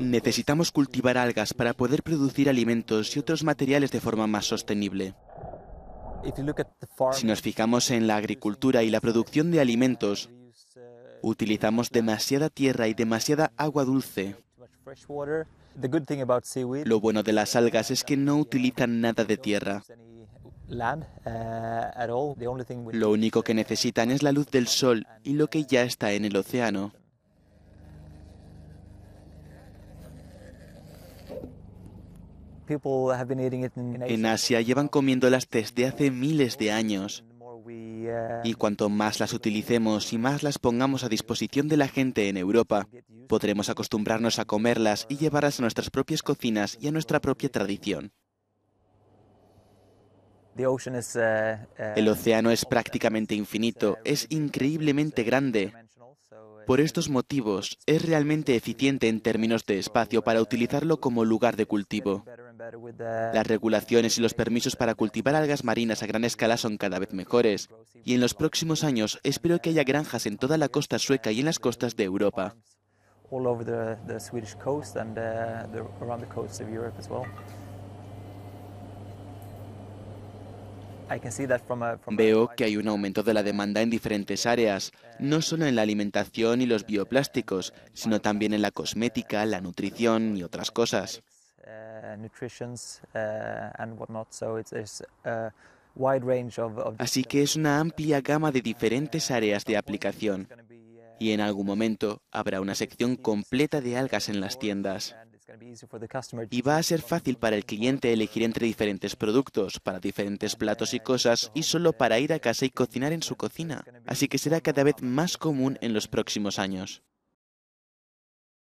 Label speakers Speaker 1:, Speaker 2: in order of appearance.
Speaker 1: Necesitamos cultivar algas para poder producir alimentos y otros materiales de forma más sostenible. Si nos fijamos en la agricultura y la producción de alimentos, utilizamos demasiada tierra y demasiada agua dulce. Lo bueno de las algas es que no utilizan nada de tierra.
Speaker 2: Eh, lo
Speaker 1: único que necesitan es la luz del sol y lo que ya está en el océano. En Asia llevan comiéndolas desde hace miles de años.
Speaker 2: Uh, y
Speaker 1: cuanto más las utilicemos y más las pongamos a disposición de la gente en Europa, podremos acostumbrarnos a comerlas y llevarlas a nuestras propias cocinas y a nuestra propia tradición.
Speaker 2: Uh, uh, El
Speaker 1: océano es prácticamente infinito, es increíblemente grande, por estos motivos, es realmente eficiente en términos de espacio para utilizarlo como lugar de cultivo. Las regulaciones y los permisos para cultivar algas marinas a gran escala son cada vez mejores, y en los próximos años espero que haya granjas en toda la costa sueca y en las costas de Europa. Veo que hay un aumento de la demanda en diferentes áreas, no solo en la alimentación y los bioplásticos, sino también en la cosmética, la nutrición y otras cosas. Así que es una amplia gama de diferentes uh, áreas de aplicación. Uh, y en algún momento habrá una sección completa de algas en las tiendas. Y va a ser fácil para el cliente elegir entre diferentes productos, para diferentes platos y cosas, y solo para ir a casa y cocinar en su cocina. Así que será cada vez más común en los próximos años.